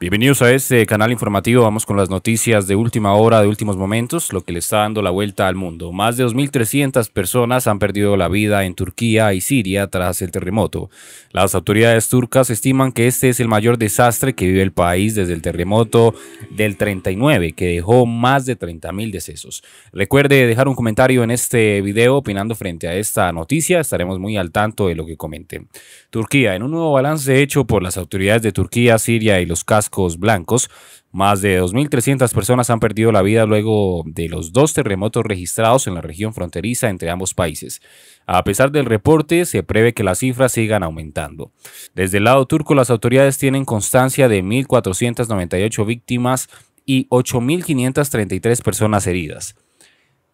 Bienvenidos a este canal informativo. Vamos con las noticias de última hora, de últimos momentos, lo que le está dando la vuelta al mundo. Más de 2.300 personas han perdido la vida en Turquía y Siria tras el terremoto. Las autoridades turcas estiman que este es el mayor desastre que vive el país desde el terremoto del 39, que dejó más de 30.000 decesos. Recuerde dejar un comentario en este video opinando frente a esta noticia. Estaremos muy al tanto de lo que comenten. Turquía, en un nuevo balance hecho por las autoridades de Turquía, Siria y los casos blancos. Más de 2.300 personas han perdido la vida luego de los dos terremotos registrados en la región fronteriza entre ambos países. A pesar del reporte, se prevé que las cifras sigan aumentando. Desde el lado turco, las autoridades tienen constancia de 1.498 víctimas y 8.533 personas heridas.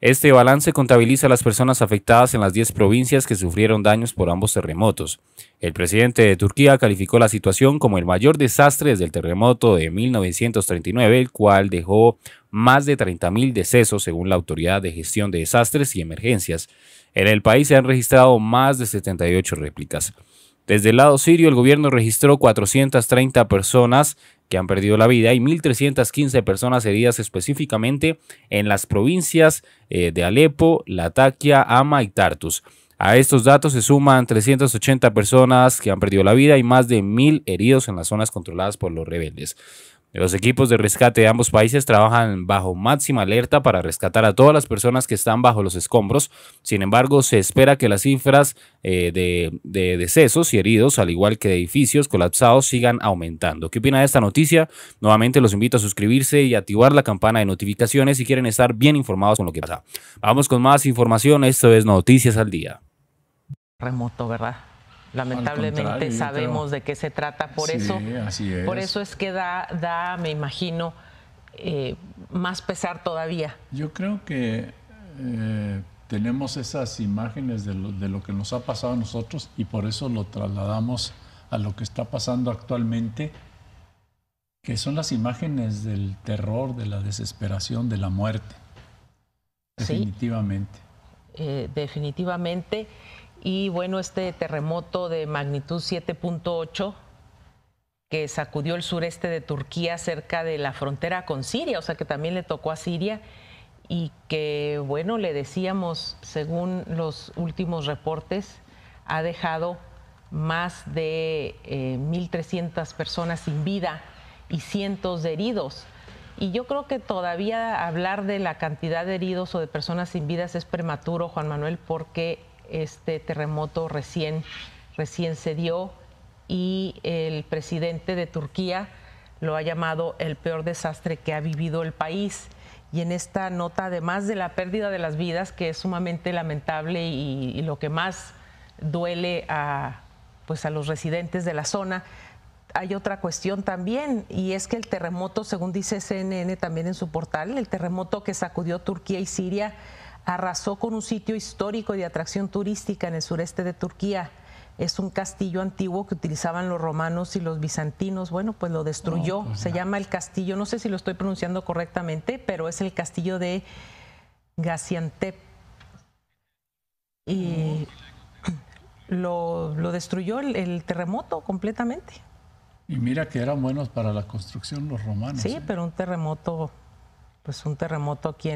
Este balance contabiliza a las personas afectadas en las 10 provincias que sufrieron daños por ambos terremotos. El presidente de Turquía calificó la situación como el mayor desastre desde el terremoto de 1939, el cual dejó más de 30.000 decesos según la Autoridad de Gestión de Desastres y Emergencias. En el país se han registrado más de 78 réplicas. Desde el lado sirio, el gobierno registró 430 personas que han perdido la vida y 1.315 personas heridas específicamente en las provincias eh, de Alepo, Latakia, Ama y Tartus. A estos datos se suman 380 personas que han perdido la vida y más de 1.000 heridos en las zonas controladas por los rebeldes. Los equipos de rescate de ambos países trabajan bajo máxima alerta para rescatar a todas las personas que están bajo los escombros. Sin embargo, se espera que las cifras eh, de, de, decesos y heridos, al igual que de edificios colapsados, sigan aumentando. ¿Qué opina de esta noticia? Nuevamente los invito a suscribirse y activar la campana de notificaciones si quieren estar bien informados con lo que pasa. Vamos con más información. Esto es Noticias al Día. Remoto, ¿verdad? lamentablemente sabemos de qué se trata. Por eso, es. por eso es que da, da me imagino, eh, más pesar todavía. Yo creo que eh, tenemos esas imágenes de lo, de lo, que nos ha pasado a nosotros y por eso lo trasladamos a lo que está pasando actualmente, que son las imágenes del terror, de la desesperación, de la muerte. Definitivamente. Eh, definitivamente. Y bueno, este terremoto de magnitud 7.8 que sacudió el sureste de Turquía cerca de la frontera con Siria, o sea que también le tocó a Siria y que, bueno, le decíamos, según los últimos reportes, ha dejado más de 1.300 eh, personas sin vida y cientos de heridos. Y yo creo que todavía hablar de la cantidad de heridos o de personas sin vidas es prematuro, Juan Manuel, porque este terremoto recién, se dio y el presidente de Turquía lo ha llamado el peor desastre que ha vivido el país. Y en esta nota, además de la pérdida de las vidas, que es sumamente lamentable y, lo que más duele pues, a los residentes de la zona, hay otra cuestión también, y es que el terremoto, según dice CNN también en su portal, el terremoto que sacudió Turquía y Siria arrasó con un sitio histórico de atracción turística en el sureste de Turquía. Es un castillo antiguo que utilizaban los romanos y los bizantinos. Bueno, pues lo destruyó. Oh, pues Se llama el castillo, no sé si lo estoy pronunciando correctamente, pero es el castillo de Gaziantep. Y lo, destruyó el, terremoto completamente. Y mira que eran buenos para la construcción los romanos. Sí, ¿eh? pero un terremoto, pues un terremoto aquí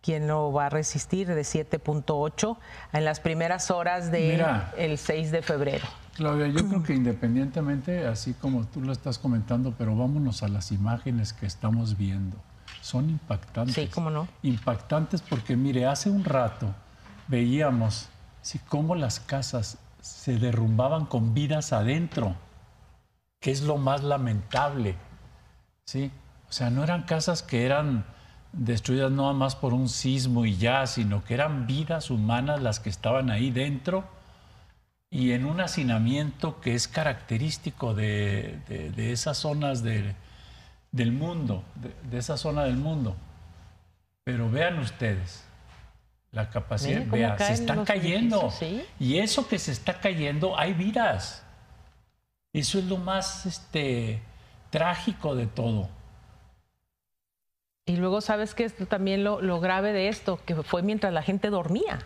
¿Quién no va a resistir? De 7.8 en las primeras horas del 6 de febrero. Claudia, yo creo que independientemente, así como tú lo estás comentando, pero vámonos a las imágenes que estamos viendo. Son impactantes. Sí, cómo no. Impactantes porque, mire, hace un rato veíamos si cómo las casas se derrumbaban con vidas adentro, que es lo más lamentable. ¿sí? O sea, no eran casas que eran destruidas no más por un sismo y ya, sino que eran vidas humanas las que estaban ahí dentro y en un hacinamiento que es característico de, esas zonas del mundo, de, esa zona del mundo. Pero vean ustedes, la capacidad, vean, se están cayendo. Y eso que se está cayendo, hay vidas. Eso es lo más este, trágico de todo. Y luego, ¿sabes que es también lo, grave de esto? Que fue mientras la gente dormía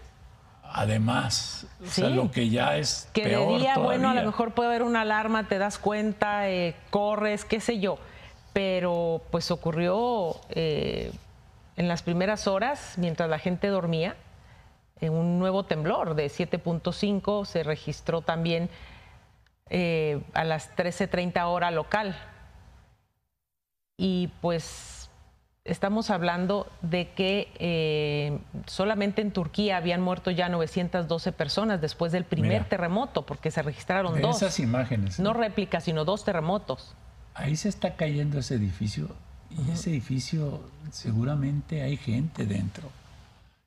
además. lo que ya es. Que peor de día, bueno, a lo mejor puede haber una alarma, te das cuenta, eh, corres, qué sé yo. Pero pues ocurrió eh, en las primeras horas, mientras la gente dormía, eh, un nuevo temblor de 7.5 se registró también a las 13.30 hora local. Y pues estamos hablando de que eh, solamente en Turquía habían muerto ya 912 personas después del primer terremoto, porque se registraron dos. Esas imágenes. No, réplicas, sino dos terremotos. Ahí se está cayendo ese edificio y ese edificio seguramente hay gente dentro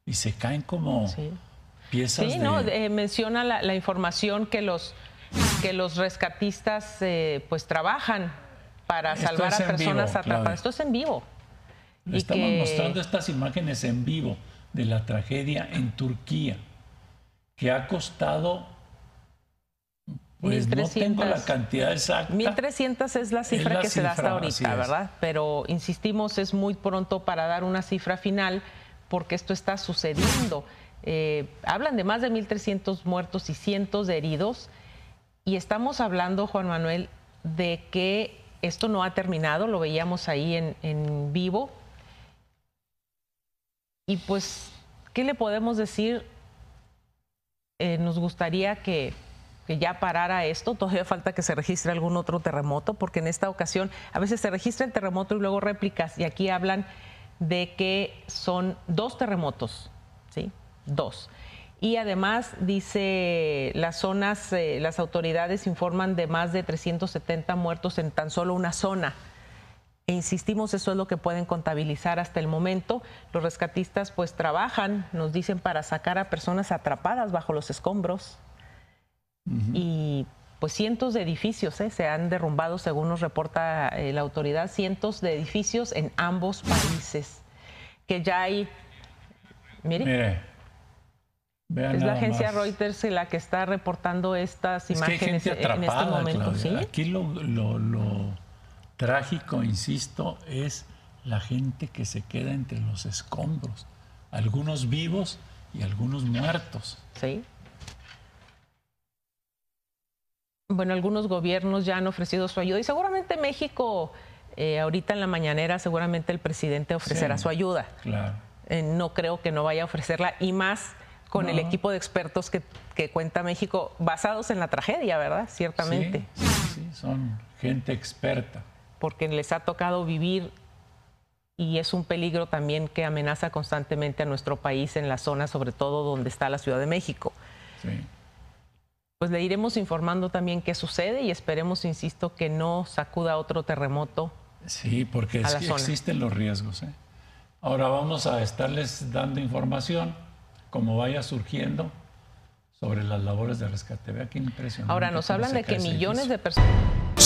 y se caen como piezas. Sí, no, eh, menciona la, información que los que los rescatistas eh, pues trabajan para salvar a personas atrapadas. Esto es en vivo. Le estamos mostrando estas imágenes en vivo de la tragedia en Turquía, que ha costado, pues no tengo la cantidad exacta. 1.300 es la cifra que se da hasta ahorita, ¿verdad? Pero insistimos, es muy pronto para dar una cifra final porque esto está sucediendo. Eh, hablan de más de 1.300 muertos y cientos de heridos. Y estamos hablando, Juan Manuel, de que esto no ha terminado, lo veíamos ahí en, en vivo, y pues, ¿qué le podemos decir? Eh, nos gustaría que, ya parara esto, todavía falta que se registre algún otro terremoto, porque en esta ocasión a veces se registra el terremoto y luego réplicas, y aquí hablan de que son dos terremotos, ¿sí? Dos. Y además dice, las zonas, eh, las autoridades informan de más de 370 muertos en tan solo una zona insistimos, eso es lo que pueden contabilizar hasta el momento. Los rescatistas pues trabajan, nos dicen, para sacar a personas atrapadas bajo los escombros. Y pues cientos de edificios ¿eh? se han derrumbado, según nos reporta eh, la autoridad, cientos de edificios en ambos países, que ya hay... Mire. es la agencia Reuters la que está reportando estas imágenes en este momento. Aquí lo Trágico, insisto, es la gente que se queda entre los escombros, algunos vivos y algunos muertos. Sí. Bueno, algunos gobiernos ya han ofrecido su ayuda y seguramente México, eh, ahorita en la mañanera, seguramente el presidente ofrecerá su ayuda. Claro. Eh, no creo que no vaya a ofrecerla y más con el equipo de expertos que, cuenta México, basados en la tragedia, ¿verdad? Ciertamente. sí, sí son gente experta porque les ha tocado vivir y es un peligro también que amenaza constantemente a nuestro país en la zona, sobre todo donde está la Ciudad de México. Sí. Pues le iremos informando también qué sucede y esperemos, insisto, que no sacuda otro terremoto. Sí, porque sí existen los riesgos. ¿eh? Ahora vamos a estarles dando información como vaya surgiendo sobre las labores de rescate. Vea qué impresionante. Ahora nos hablan de que millones de personas...